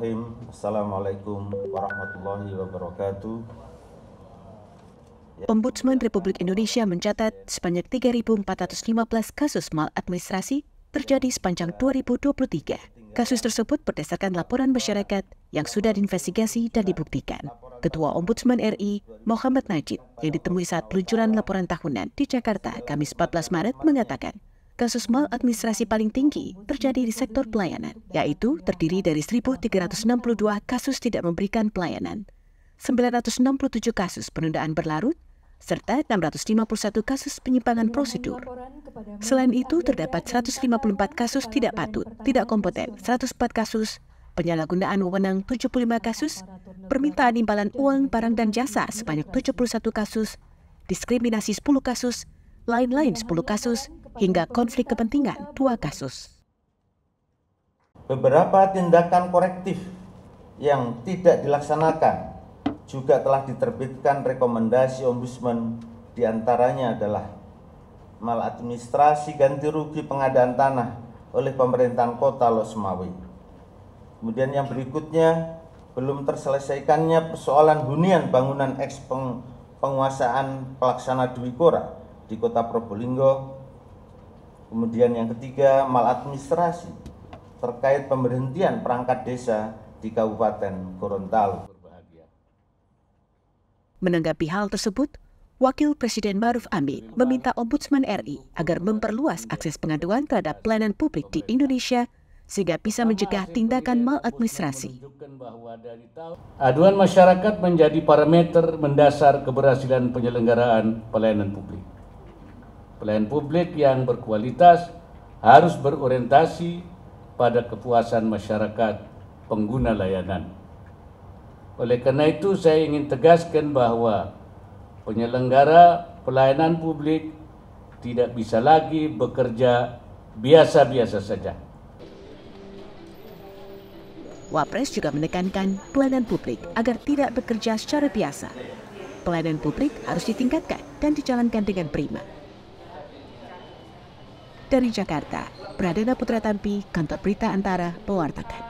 Bismillahirrahmanirrahim Assalamualaikum warahmatullahi wabarakatuh ya. Ombudsman Republik Indonesia mencatat sebanyak 3.415 kasus maladministrasi terjadi sepanjang 2023. Kasus tersebut berdasarkan laporan masyarakat yang sudah diinvestigasi dan dibuktikan. Ketua Ombudsman RI, Muhammad Najib, yang ditemui saat peluncuran laporan tahunan di Jakarta, Kamis 14 Maret, mengatakan kasus maladministrasi paling tinggi terjadi di sektor pelayanan, yaitu terdiri dari 1.362 kasus tidak memberikan pelayanan, 967 kasus penundaan berlarut, serta 651 kasus penyimpangan prosedur. Selain itu, terdapat 154 kasus tidak patut, tidak kompeten, 104 kasus, penyalahgunaan wewenang 75 kasus, permintaan imbalan uang, barang, dan jasa sebanyak 71 kasus, diskriminasi 10 kasus, lain-lain 10 kasus, hingga konflik kepentingan dua kasus. Beberapa tindakan korektif yang tidak dilaksanakan juga telah diterbitkan rekomendasi ombudsman diantaranya adalah maladministrasi ganti rugi pengadaan tanah oleh pemerintahan kota Losmawi. Kemudian yang berikutnya belum terselesaikannya persoalan hunian bangunan eks penguasaan pelaksana Dwi Kora di kota Probolinggo Kemudian yang ketiga, maladministrasi terkait pemberhentian perangkat desa di Kabupaten Gorontalo. Menanggapi hal tersebut, Wakil Presiden Maruf Amin meminta Ombudsman RI agar memperluas akses pengaduan terhadap pelayanan publik di Indonesia sehingga bisa mencegah tindakan maladministrasi. Aduan masyarakat menjadi parameter mendasar keberhasilan penyelenggaraan pelayanan publik. Pelayan publik yang berkualitas harus berorientasi pada kepuasan masyarakat pengguna layanan. Oleh karena itu, saya ingin tegaskan bahwa penyelenggara pelayanan publik tidak bisa lagi bekerja biasa-biasa saja. Wapres juga menekankan pelayanan publik agar tidak bekerja secara biasa. Pelayanan publik harus ditingkatkan dan dijalankan dengan prima. Dari Jakarta, Pradana Putra Tampi, Kantor Berita Antara, mewartakan.